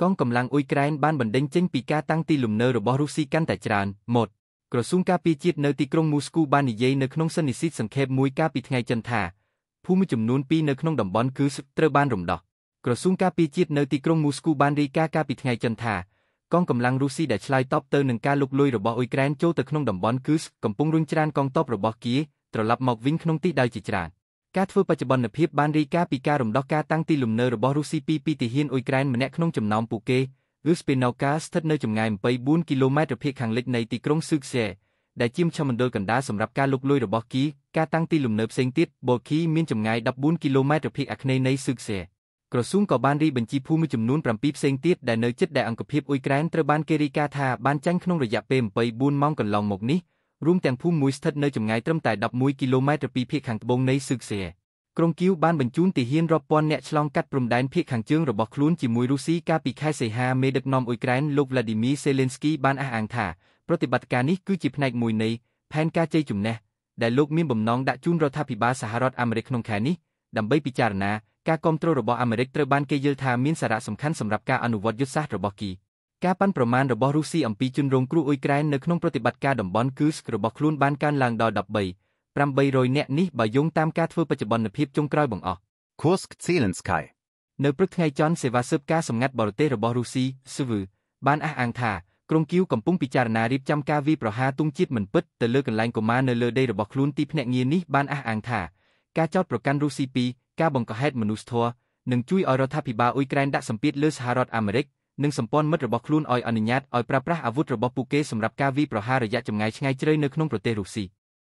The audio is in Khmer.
កងកម្លាំងអ៊ុយក្រែនបានបណ្ដេញចេញពីការតាំងទីលំនៅរបស់រុស្ស៊ីកាន់តែច្រើនម៉ូតក្រសួងការពារជាតិនៅទីក្រុងមូស្គូបាននិយាយនៅក្នុងសន្និសីទសង្ខេបមួយកាលពីថ្ងៃច័ន្ទថាភូមិចំនួន2នៅក្នុងតំបន់គឺត្រូវបានរំដោះក្រសួងការពារជាតិនៅទីក្រុងមូស្គូបានរាយការណ៍កាលពីថ្ងៃច័ន្ទថាកងកម្លាំងរុស្ស៊ីដែលឆ្លើយតបទៅនឹងការលុកលុយរបស់អ៊ុយក្រែនចូលទៅក្នុងតំបន់គឺកំពុងរុញច្រានកងទ័ពរបស់គៀត្រឡប់មកវិញក្នុងទីដោយជាច្រើនការធ្វើបច្ចុប្បន្នភាពបានរាយការណ៍ពីការរំដោះការតាំងទីលំនៅរបស់រុស្ស៊ីពីពីទាហានអ៊ុយក្រែនម្នាក់ក្នុងចំណោមពួកគេគឺស្ពីណូកាស្ថិតនៅចម្ងាយ24គីឡូម៉ែត្រភាគខាងលិចនៃទីក្រុងស៊ឺកសេដែលជាមជ្ឈមណ្ឌលកណ្ដាលសម្រាប់ការលុកលុយរបស់គីការតាំងទីលំនៅផ្សេងទៀតបូគីមានចម្ងាយ14គីឡូម៉ែត្រភាគអាគ្នេយ៍នៃស៊ឺកសេក្រសួងក៏បានរីបញ្ជីភូមិចំនួន7ផ្សេងទៀតដែលនៅជិតដែលអង្គភាពអ៊ុយក្រែនត្រូវបានគេរាយការណ៍ថាបានចាញ់ក្នុងរយៈពេល24ម៉ោងកន្លងមកនេះរួមទាំងភូមិមួយស្ថិតនៅចម្ងាយត្រឹមតែ11គីឡូម៉ែត្រពីភាគខាងត្បូងនៃស៊ឺកសៀក្រុងគៀវបានបញ្ជូនទាហានរាប់ពាន់អ្នកឆ្លងកាត់ព្រំដែនភាគខាងជើងរបស់ខ្លួនជាមួយរុស្ស៊ីកាលពីខែសីហាមេដឹកនាំអ៊ុយក្រែនលោក Vladimir Zelensky បានអះអាងថាប្រតិបត្តិការនេះគឺជាផ្នែកមួយនៃផែនការជ័យជំនះដែលលោកមានបំណងដាក់ជូនរដ្ឋាភិបាលសហរដ្ឋអាមេរិកក្នុងខែនេះដើម្បីពិចារណាការគ្រប់គ្រងរបស់អាមេរិកត្រូវបានគេយល់ថាមានសារៈសំខាន់សម្រាប់ការអនុវត្តយុទ្ធសាស្ត្ររបស់គី។ការប៉ាន់ប្រមាណរបស់រុស្ស៊ីអំពីជនរងគ្រោះអ៊ុយក្រែននៅក្នុងប្រតិបត្តិការតំបន់គឺស្ករបស់ខ្លួនបានកើនឡើងដល់13 800នាក់នេះបើយោងតាមការធ្វើបច្ចុប្បន្នភាពចុងក្រោយបង្អស់ Kursk Zelensky នៅព្រឹកថ្ងៃច័ន្ទសេវាស៊ើបការសម្ងាត់បរទេសរបស់រុស្ស៊ី SVU បានអះអាងថាក្រុងគៀវកំពុងពិចារណារៀបចំការវាយប្រហារទង់ជាតិមិនពិតទៅលើកន្លែងកូម៉ានៅលើដីរបស់ខ្លួនទីភ្នាក់ងារនេះបានអះអាងថាការចោទប្រកាន់រុស្ស៊ីពីការបង្កហេតុមនុស្សធម៌នឹងជួយឲ្យរដ្ឋាភិបាលអ៊ុយក្រែនដាក់សម្ពាធលើសហរដ្ឋអាមេរិកនិងសម្ព័ន្ធមិត្តរបស់ខ្លួនឲ្យអនុញ្ញាតឲ្យប្រើប្រាស់អាវុធរបស់ពួកគេសម្រាប់ការវាយប្រហាររយៈចម្ងាយឆ្ងាយជ្រៅនៅក្នុងប្រទេសរុស្ស៊ី។